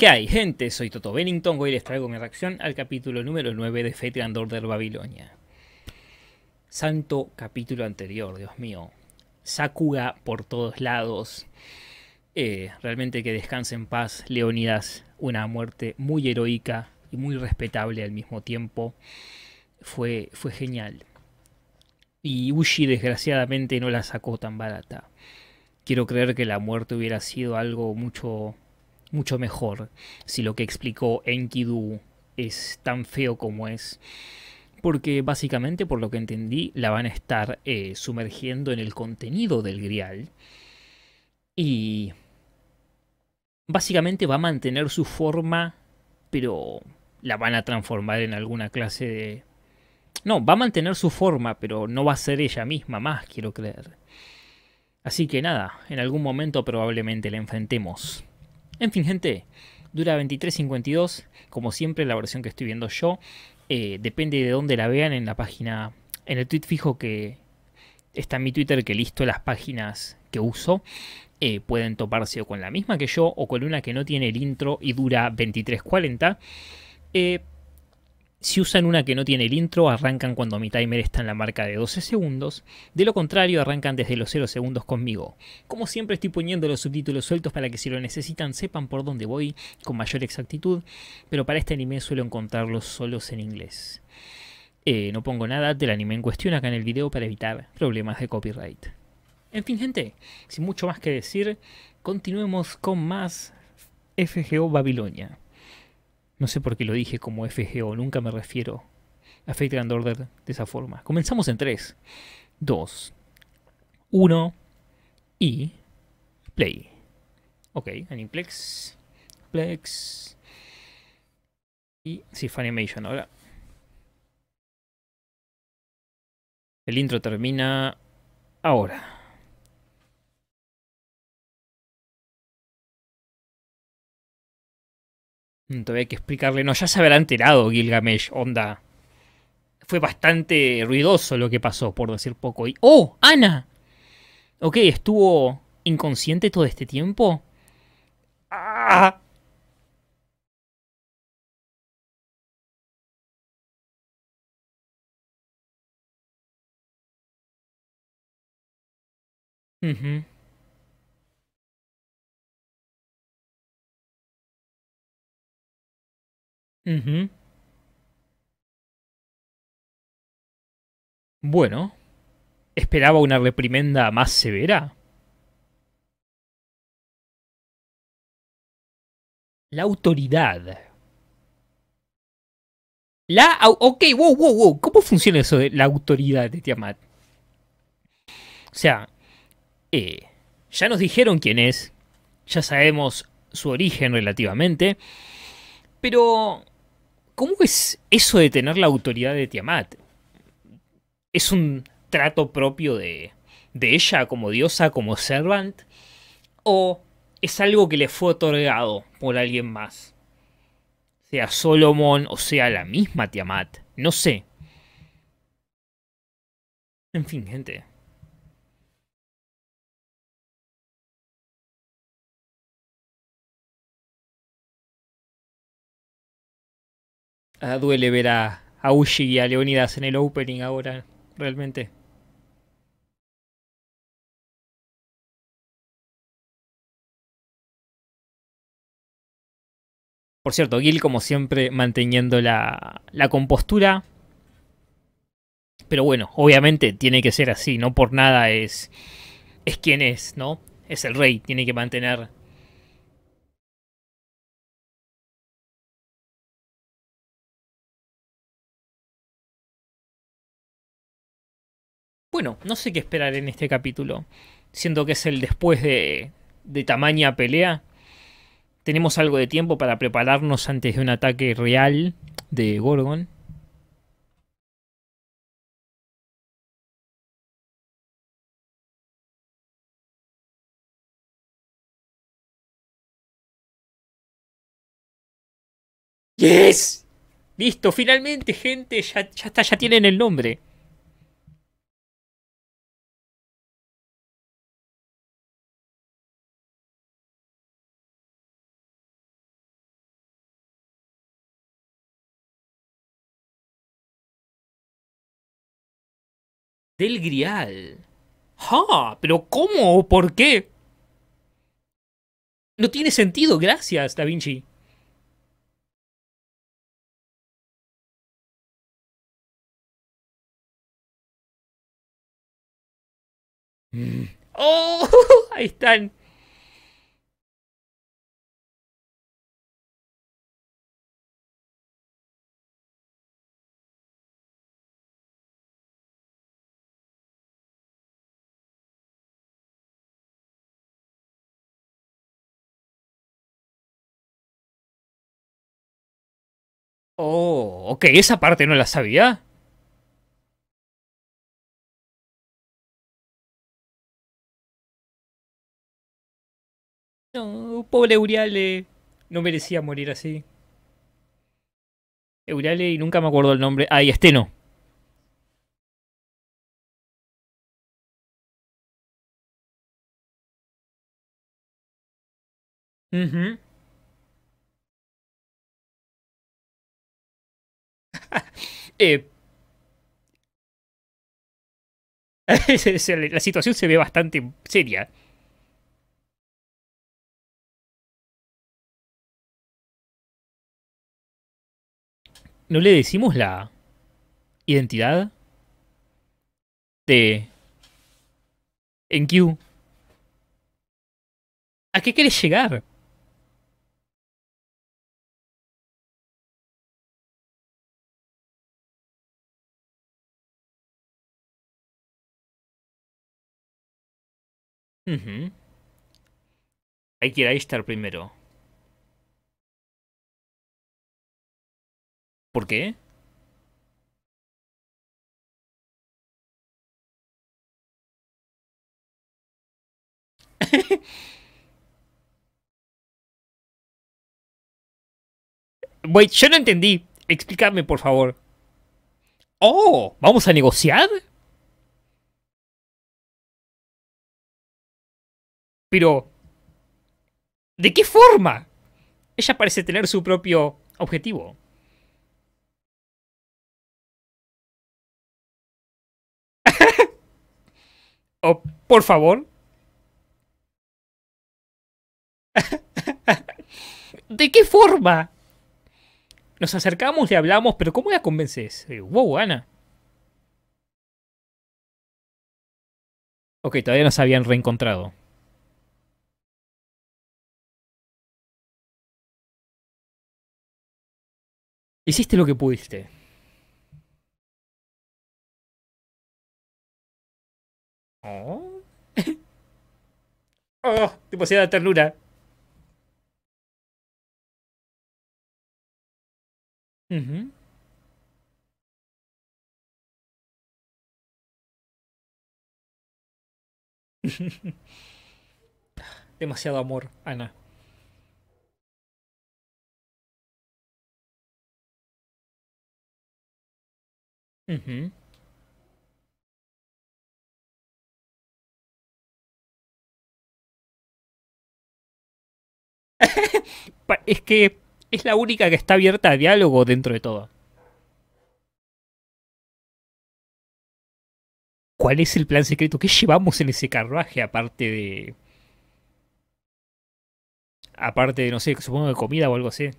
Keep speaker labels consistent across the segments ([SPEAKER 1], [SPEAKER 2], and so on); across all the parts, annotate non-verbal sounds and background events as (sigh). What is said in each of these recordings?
[SPEAKER 1] ¿Qué hay, gente? Soy Toto Bennington. Hoy les traigo mi reacción al capítulo número 9 de Fate and Order Babilonia. Santo capítulo anterior, Dios mío. Sakuga por todos lados. Eh, realmente que descanse en paz, Leonidas. Una muerte muy heroica y muy respetable al mismo tiempo. Fue, fue genial. Y Ushi, desgraciadamente, no la sacó tan barata. Quiero creer que la muerte hubiera sido algo mucho mucho mejor si lo que explicó Enkidu es tan feo como es. Porque básicamente, por lo que entendí, la van a estar eh, sumergiendo en el contenido del grial. Y básicamente va a mantener su forma, pero la van a transformar en alguna clase de... No, va a mantener su forma, pero no va a ser ella misma más, quiero creer. Así que nada, en algún momento probablemente la enfrentemos. En fin, gente, dura 23.52, como siempre la versión que estoy viendo yo. Eh, depende de dónde la vean en la página, en el tweet fijo que está en mi Twitter que listo las páginas que uso. Eh, pueden toparse o con la misma que yo o con una que no tiene el intro y dura 23.40. Si usan una que no tiene el intro, arrancan cuando mi timer está en la marca de 12 segundos. De lo contrario, arrancan desde los 0 segundos conmigo. Como siempre estoy poniendo los subtítulos sueltos para que si lo necesitan sepan por dónde voy con mayor exactitud, pero para este anime suelo encontrarlos solos en inglés. Eh, no pongo nada del anime en cuestión acá en el video para evitar problemas de copyright. En fin, gente, sin mucho más que decir, continuemos con más FGO Babilonia. No sé por qué lo dije como FGO, nunca me refiero a Fate Grand Order de esa forma. Comenzamos en 3, 2, 1 y play. Ok, implex, Plex y Sifanimation animation ahora. El intro termina ahora. Mm, todavía hay que explicarle. No, ya se habrá enterado Gilgamesh, onda. Fue bastante ruidoso lo que pasó, por decir poco. Y. ¡Oh! ¡Ana! Ok, estuvo inconsciente todo este tiempo. ¡Ah!
[SPEAKER 2] Bueno, ¿esperaba una reprimenda más severa?
[SPEAKER 1] La autoridad. La... ok, wow, wow, wow. ¿Cómo funciona eso de la autoridad de Tiamat? O sea, eh, ya nos dijeron quién es, ya sabemos su origen relativamente, pero ¿Cómo es eso de tener la autoridad de Tiamat? ¿Es un trato propio de, ella como diosa, como servant? ¿O es algo que le fue otorgado por alguien más? Sea Solomon o sea la misma Tiamat. No sé. En fin, gente.
[SPEAKER 2] Ah, duele ver a, a Ushi y a Leonidas en el opening ahora, realmente.
[SPEAKER 1] Por cierto, Gil, como siempre, manteniendo la, la compostura. Pero bueno, obviamente tiene que ser así, no por nada es, es quien es, ¿no? Es el rey, tiene que mantener bueno, no sé qué esperar en este capítulo. Siento que es el después de, de tamaña pelea. Tenemos algo de tiempo para prepararnos antes de un ataque real de Gorgon. Yes.
[SPEAKER 2] Listo, finalmente, gente, ya, ya está, ya tienen el nombre. del Grial. ¡Ah! ¿Pero cómo o por qué? No tiene sentido, gracias, Da Vinci. Mm. ¡Oh! (laughs) Ahí están. Oh, ok, esa parte no la sabía. No, pobre Euriale.
[SPEAKER 1] No merecía morir así. Euriale y nunca me acuerdo el nombre. Ah, y
[SPEAKER 2] no. Uh (laughs) Eh, (laughs) la situación se ve bastante seria. ¿No le decimos la
[SPEAKER 1] identidad de en Q? ¿A qué quieres llegar?
[SPEAKER 2] Hay que ir a estar primero. ¿Por qué? (laughs) Wait, yo no entendí. Explícame, por favor. Oh, ¿vamos a negociar? Pero... ¿De qué forma? Ella parece tener su propio objetivo. (laughs) oh, por
[SPEAKER 1] favor. (laughs) ¿De qué forma? Nos acercamos, le hablamos, pero ¿cómo la convences? Eh, wow, Ana. Ok, todavía nos
[SPEAKER 2] habían reencontrado. Hiciste lo que pudiste. Oh. (laughs) oh, demasiada ternura. (laughs) Demasiado amor, Ana. (laughs)
[SPEAKER 1] es que es la única que está abierta a diálogo dentro de todo. ¿Cuál es el plan secreto? ¿Qué llevamos en ese carruaje aparte de... Aparte de, no sé, supongo de
[SPEAKER 2] comida o algo así?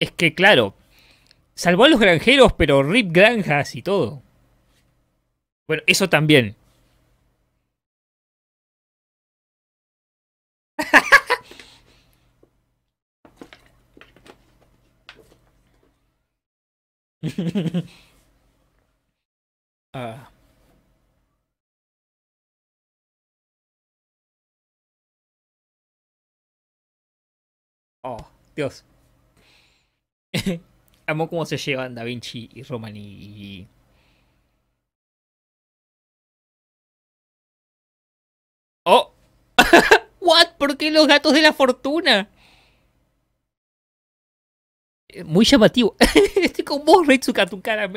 [SPEAKER 1] es que, claro, salvó a los granjeros, pero rip granjas y todo. Bueno, eso también. (laughs)
[SPEAKER 2] Ah. Oh, Dios. (laughs) Amo cómo se llevan Da Vinci y Romani
[SPEAKER 1] ¡Oh! (laughs) ¿What? ¿Por qué los gatos de la fortuna? Eh, muy llamativo. (laughs) Estoy con vos, Reitsuka tu cara,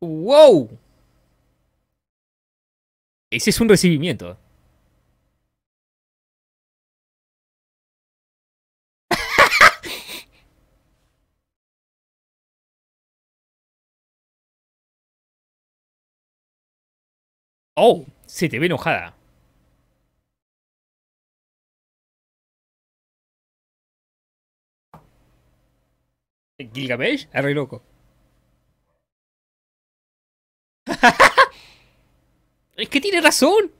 [SPEAKER 2] ¡Wow! Ese es un recibimiento. Oh, se te ve enojada.
[SPEAKER 1] Gilgamesh, arre loco.
[SPEAKER 2] (laughs) es que tiene razón.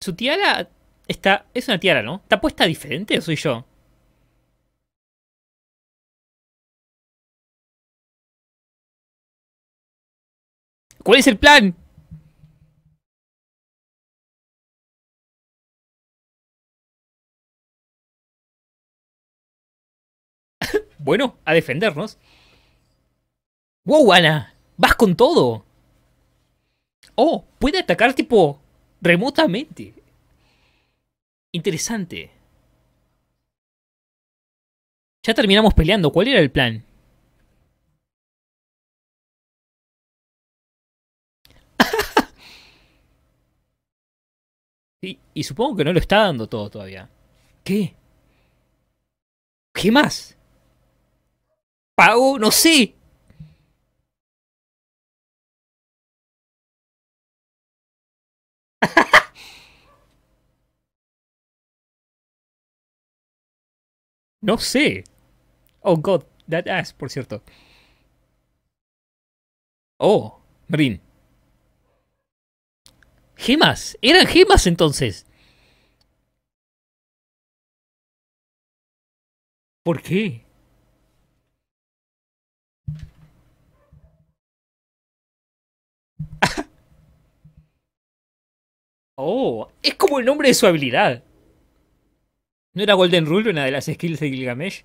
[SPEAKER 2] Su tiara está... Es una tiara, ¿no? ¿Está puesta diferente o soy yo? ¿Cuál es el plan? (laughs) bueno,
[SPEAKER 1] a defendernos. ¡Wow, Ana! ¡Vas con todo! Oh, puede atacar tipo remotamente. Interesante. Ya terminamos peleando.
[SPEAKER 2] ¿Cuál era el plan?
[SPEAKER 1] Y, supongo que no lo está dando todo todavía. ¿Qué? ¿Qué más?
[SPEAKER 2] ¡Pau! No sé. (laughs) no sé. Oh, God,
[SPEAKER 1] that ass, por cierto. Oh, Marín. Gemas. Eran gemas entonces.
[SPEAKER 2] ¿Por qué?
[SPEAKER 1] (laughs) oh, es como el nombre de su habilidad. ¿No era Golden Rule una de las skills de Gilgamesh?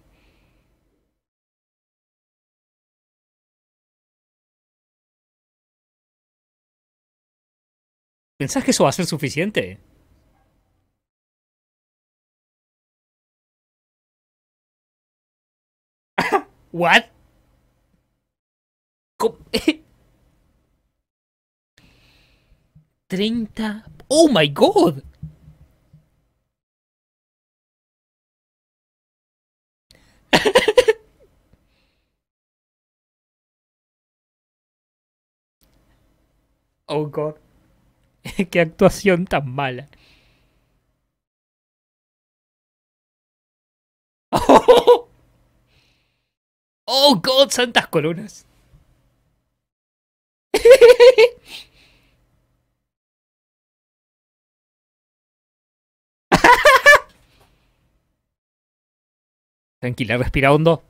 [SPEAKER 2] ¿Pensás que eso va a ser suficiente?
[SPEAKER 1] (laughs) ¿What? 30. (laughs) ¡Oh my god! (laughs)
[SPEAKER 2] oh god. (laughs) qué actuación tan mala. (laughs) ¡Oh! God! ¡Santas coronas! (laughs)
[SPEAKER 1] Tranquila, respira hondo.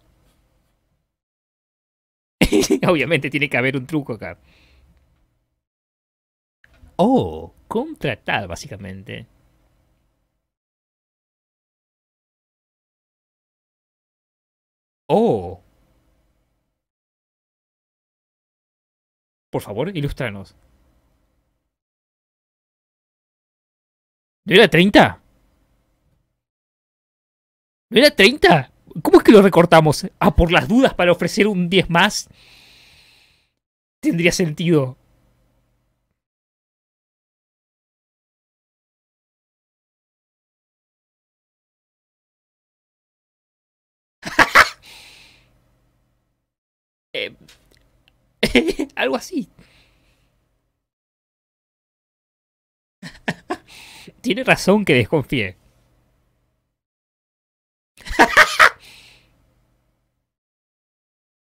[SPEAKER 1] Obviamente tiene que haber un truco acá. Oh, contratar básicamente.
[SPEAKER 2] Oh. Por favor, ilustranos. ¿No era 30?
[SPEAKER 1] ¿No era 30? ¿Cómo es que lo recortamos? Ah, por las dudas para ofrecer un 10 más. Tendría sentido. algo así. (laughs) Tiene razón que desconfíe. (laughs)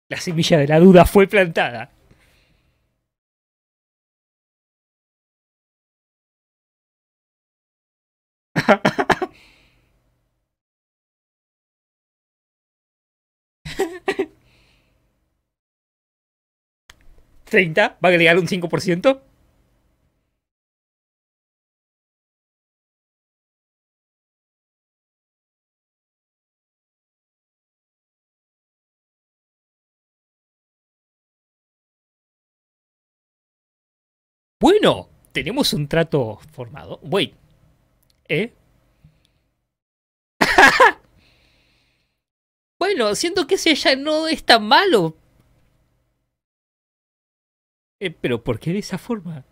[SPEAKER 2] la semilla de la duda fue plantada. (laughs) 30, va a agregar un 5%.
[SPEAKER 1] Bueno, tenemos un trato formado. Wait. ¿Eh? (laughs) bueno, siento que ese
[SPEAKER 2] ya no es tan malo.
[SPEAKER 1] Eh, pero ¿por qué de
[SPEAKER 2] esa forma?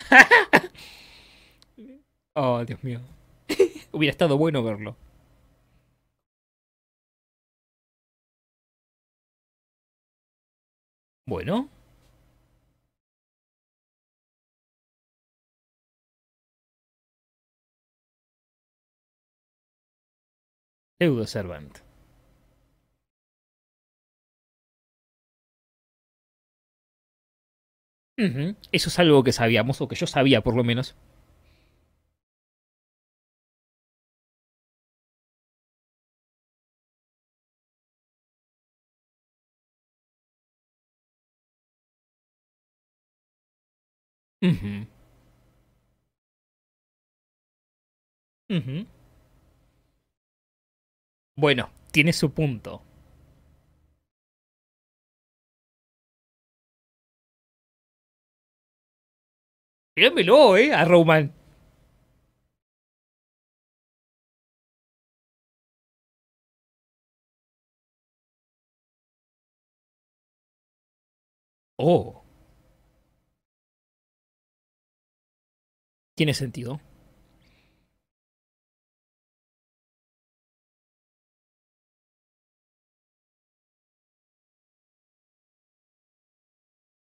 [SPEAKER 2] (laughs) oh, Dios mío. Hubiera estado bueno verlo. Bueno. Pseudo Servant. Eso es algo que sabíamos, o que yo sabía por lo menos. Mhm. Bueno, tiene su punto. Mírenmelo, ¿eh? A Roman. Oh. Tiene sentido.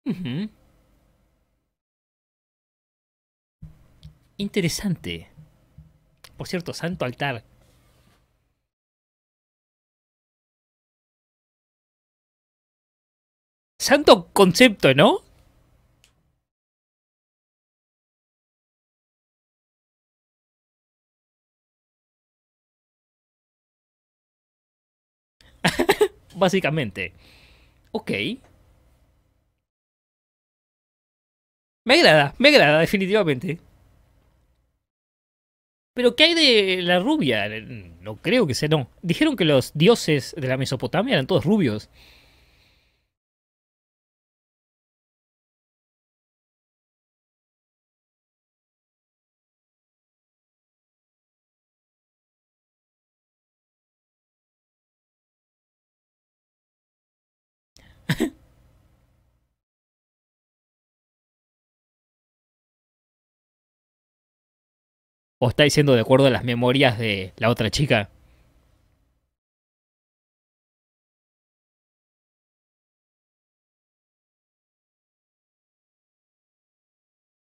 [SPEAKER 2] mm. Interesante. Por cierto, Santo Altar. Santo concepto, ¿no? (laughs) Básicamente. Ok. Me agrada, me
[SPEAKER 1] agrada, definitivamente. Pero ¿qué hay de la rubia? No creo que sea, no. Dijeron que los dioses de la Mesopotamia eran todos rubios.
[SPEAKER 2] ¿O está diciendo de acuerdo a las memorias de la otra chica?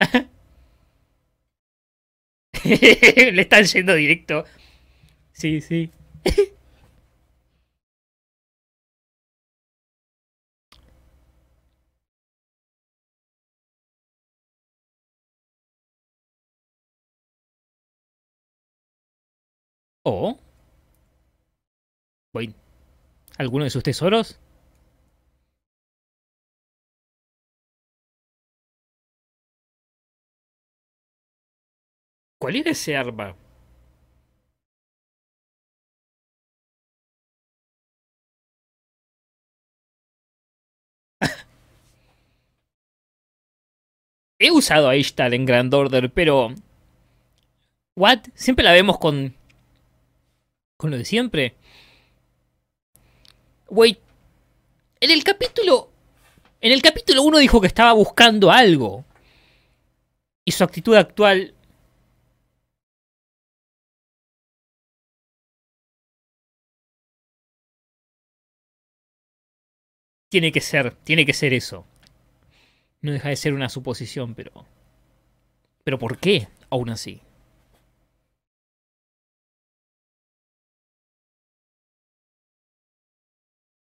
[SPEAKER 2] (laughs) Le están yendo directo. Sí, sí. ¿Alguno de sus tesoros? ¿Cuál era ese arma?
[SPEAKER 1] (laughs) He usado a Ishtar en Grand Order, pero... What? Siempre la vemos con con lo de siempre. Wait. En el capítulo. En el capítulo 1 dijo que estaba buscando algo. Y su actitud actual. Tiene que ser, tiene que ser eso. No deja de ser una suposición, pero. ¿Pero por qué? Aún así.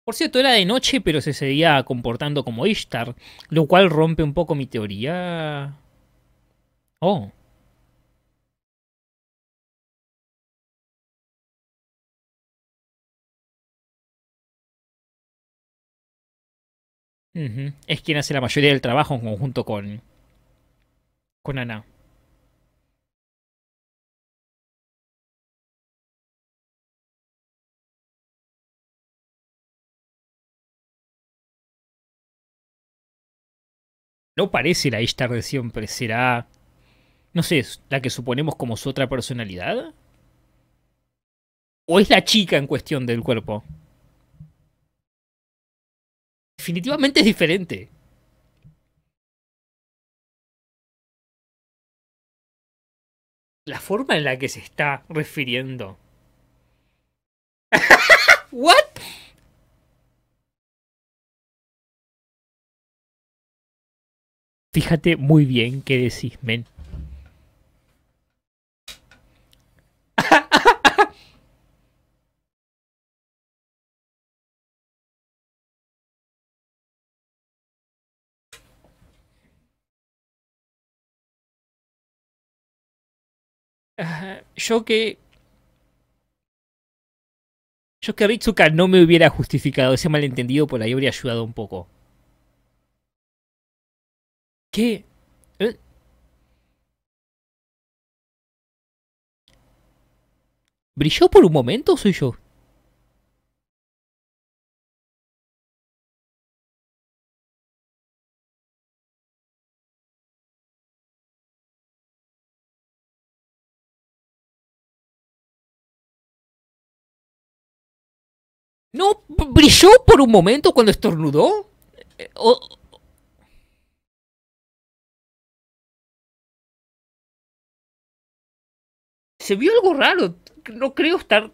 [SPEAKER 1] Por cierto, era de noche, pero se seguía comportando como Ishtar, lo cual rompe un poco mi teoría. Oh.
[SPEAKER 2] Es quien hace la mayoría del trabajo en conjunto con, con Ana.
[SPEAKER 1] No parece la Ishtar de siempre, será... No sé, la que suponemos como su otra personalidad. ¿O es la chica en cuestión del cuerpo?
[SPEAKER 2] Definitivamente es diferente. La forma en la que se está refiriendo. (laughs) ¿What? Fíjate muy bien qué decís, men. yo que.
[SPEAKER 1] Yo que Ritsuka no me hubiera justificado ese malentendido, por ahí habría ayudado un poco. ¿Qué? ¿Eh?
[SPEAKER 2] ¿Brilló por un momento o soy yo? ¿No brilló por un momento cuando estornudó? Eh, se vio algo raro. No creo estar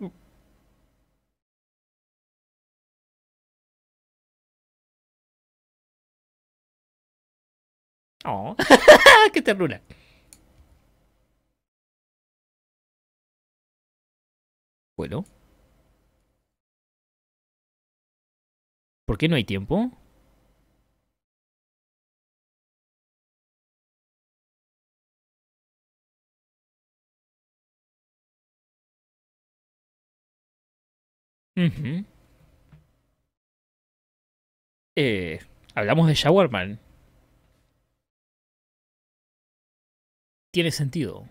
[SPEAKER 2] Oh, (laughs) qué ternura. Bueno. ¿Por qué no hay tiempo? eh, hablamos de Showerman. Tiene sentido.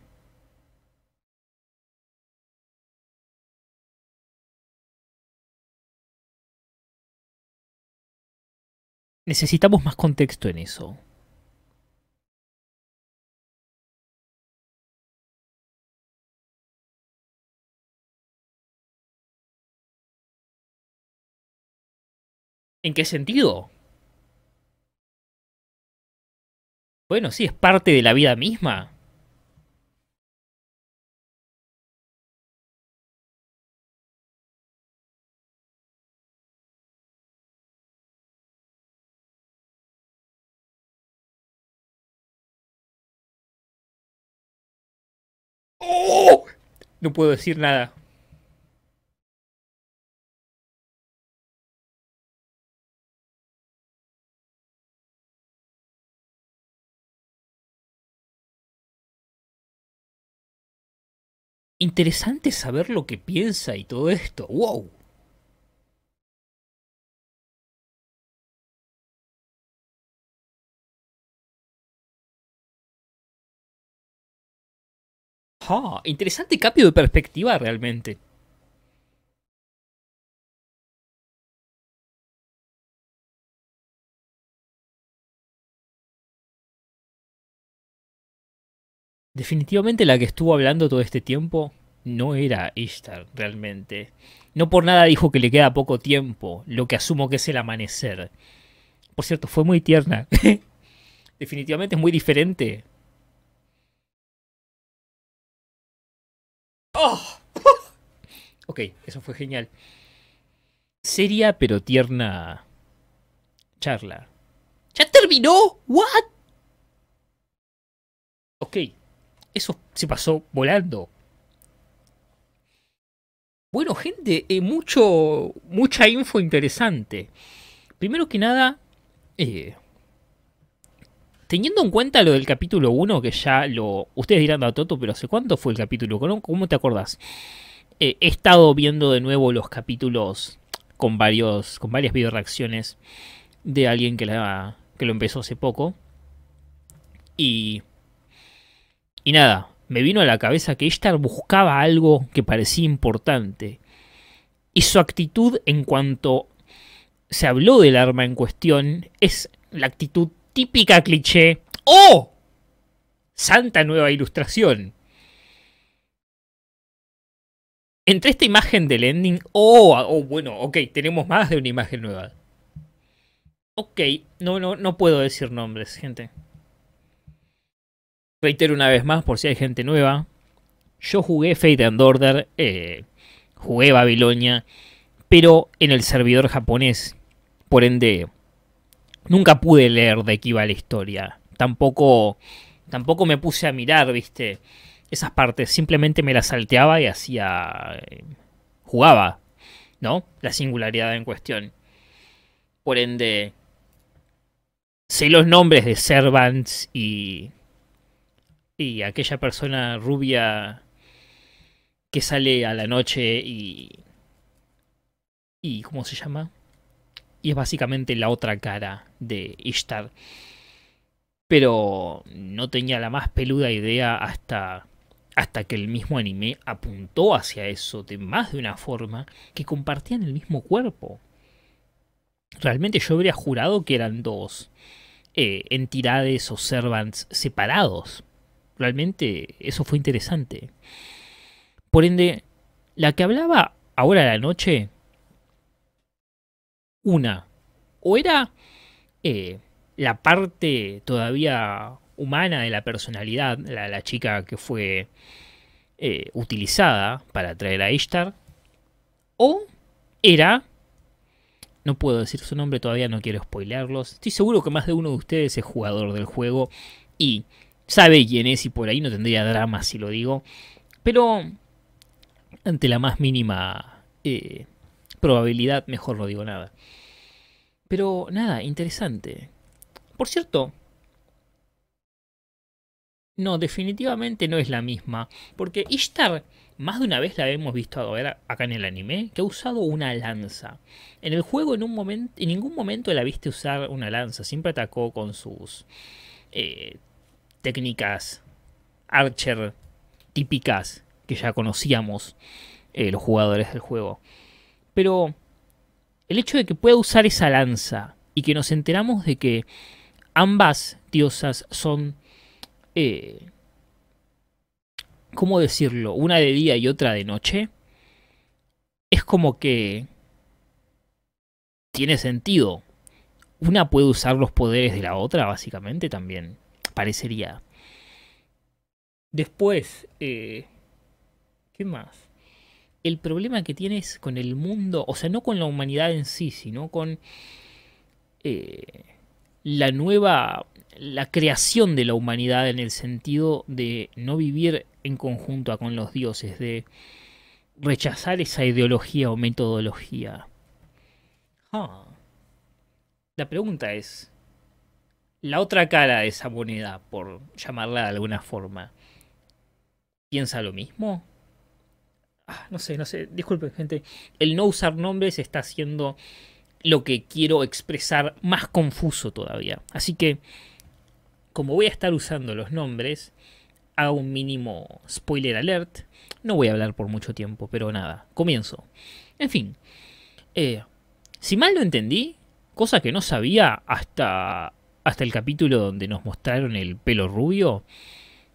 [SPEAKER 2] Necesitamos más contexto en eso. ¿En qué sentido? Bueno, sí, es parte de la vida misma. ¡Oh! No puedo decir nada. Interesante saber lo que piensa y todo esto. ¡Wow! Ah, interesante cambio de perspectiva realmente.
[SPEAKER 1] Definitivamente la que estuvo hablando todo este tiempo no era Ishtar realmente. No por nada dijo que le queda poco tiempo, lo que asumo que es el amanecer. Por cierto, fue muy tierna. (laughs) Definitivamente es muy diferente. Oh. (laughs) ok, eso fue genial. Seria pero tierna charla. ¡Ya terminó! ¿What? Ok, eso se pasó volando. Bueno, gente, eh, mucho, mucha info interesante. Primero que nada, eh, teniendo en cuenta lo del capítulo 1, que ya lo. Ustedes dirán a ah, Toto, pero ¿hace cuánto fue el capítulo? ¿Cómo te acordás? Eh, he estado viendo de nuevo los capítulos con varios. con varias videoreacciones de alguien que, la, que lo empezó hace poco. Y y nada, me vino a la cabeza que Ishtar buscaba algo que parecía importante. Y su actitud en cuanto se habló del arma en cuestión es la actitud típica cliché. ¡Oh! Santa nueva ilustración. Entre esta imagen del ending, oh, oh, bueno, ok, tenemos más de una imagen nueva. Ok, no, no, no puedo decir nombres, gente. Reitero una vez más, por si hay gente nueva, yo jugué Fate and Order, eh, jugué Babilonia, pero en el servidor japonés. Por ende, nunca pude leer de qué iba la historia. Tampoco, tampoco me puse a mirar, viste, esas partes. Simplemente me las salteaba y hacía... Eh, jugaba, ¿no? La singularidad en cuestión. Por ende, sé los nombres de Servants y y aquella persona rubia que sale a la noche y... y ¿Cómo se llama? Y es básicamente la otra cara de Ishtar. Pero no tenía la más peluda idea hasta, hasta que el mismo anime apuntó hacia eso de más de una forma que compartían el mismo cuerpo. Realmente yo habría jurado que eran dos eh, entidades o servants separados. Realmente eso fue interesante. Por ende, la que hablaba ahora la noche, una, o era eh, la parte todavía humana de la personalidad, la, la chica que fue eh, utilizada para traer a Ishtar, o era, no puedo decir su nombre todavía, no quiero spoilearlos, estoy seguro que más de uno de ustedes es jugador del juego y sabe quién es y por ahí no tendría drama si lo digo, pero ante la más mínima eh, probabilidad mejor no digo nada. Pero nada, interesante. Por cierto, no, definitivamente no es la misma, porque Ishtar más de una vez la hemos visto ver acá en el anime, que ha usado una lanza. En el juego en, un momento, en ningún momento la viste usar una lanza, siempre atacó con sus eh, técnicas Archer típicas que ya conocíamos eh, los jugadores del juego. Pero el hecho de que pueda usar esa lanza y que nos enteramos de que ambas diosas son... Eh, ¿Cómo decirlo? Una de día y otra de noche. Es como que... Tiene sentido. Una puede usar los poderes de la otra, básicamente, también parecería. Después, eh, ¿qué más? el problema que tienes con el mundo, o sea, no con la humanidad en sí, sino con eh, la nueva, la creación de la humanidad en el sentido de no vivir en conjunto con los dioses, de rechazar esa ideología o metodología. Ah. La pregunta es, la otra cara de esa moneda, por llamarla de alguna forma, piensa lo mismo? Ah, no sé, no sé, disculpen gente, el no usar nombres está haciendo lo que quiero expresar más confuso todavía. Así que, como voy a estar usando los nombres, hago un mínimo spoiler alert. No voy a hablar por mucho tiempo, pero nada, comienzo. En fin, eh, si mal lo entendí, cosa que no sabía hasta hasta el capítulo donde nos mostraron el pelo rubio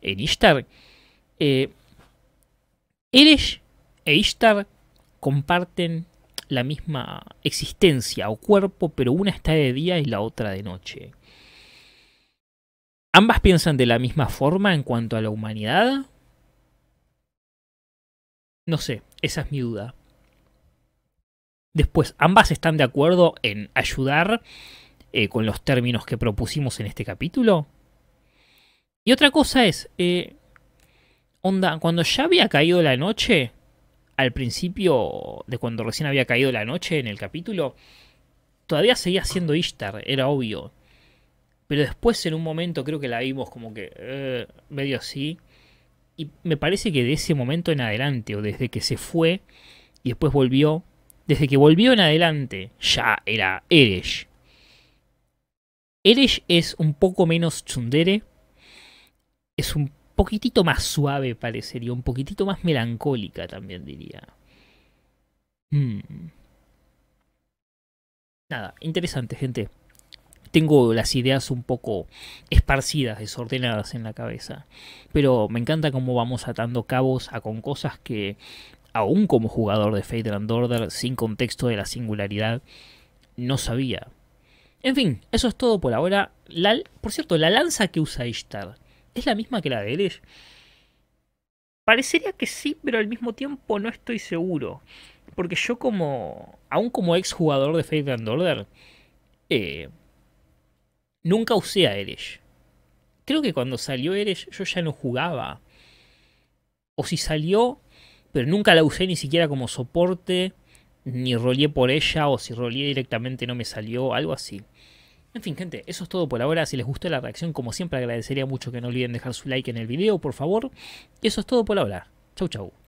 [SPEAKER 1] en Ishtar, eh, e Ishtar comparten la misma existencia o cuerpo, pero una está de día y la otra de noche. ¿Ambas piensan de la misma forma en cuanto a la humanidad? No sé, esa es mi duda. Después, ambas están de acuerdo en ayudar eh, con los términos que propusimos en este capítulo. Y otra cosa es, eh, onda, cuando ya había caído la noche, al principio de cuando recién había caído la noche en el capítulo, todavía seguía siendo Ishtar, era obvio. Pero después en un momento creo que la vimos como que eh, medio así. Y me parece que de ese momento en adelante, o desde que se fue y después volvió, desde que volvió en adelante ya era Eresh. Eresh es un poco menos chundere, es un poquitito más suave parecería, un poquitito más melancólica también diría. Hmm. Nada, interesante gente. Tengo las ideas un poco esparcidas, desordenadas en la cabeza. Pero me encanta cómo vamos atando cabos a con cosas que, aún como jugador de Fate and Order, sin contexto de la singularidad, no sabía. En fin, eso es todo por ahora. por cierto, la lanza que usa Ishtar es la misma que la de Eresh? Parecería que sí, pero al mismo tiempo no estoy seguro. Porque yo como, aún como ex jugador de Fate and Order, eh, nunca usé a Eresh. Creo que cuando salió Eresh yo ya no jugaba. O si salió, pero nunca la usé ni siquiera como soporte, ni roleé por ella, o si roleé directamente no me salió, algo así. En fin, gente, eso es todo por ahora. Si les gustó la reacción, como siempre, agradecería mucho que no olviden dejar su like en el video, por favor. Eso es todo por ahora. Chau, chau.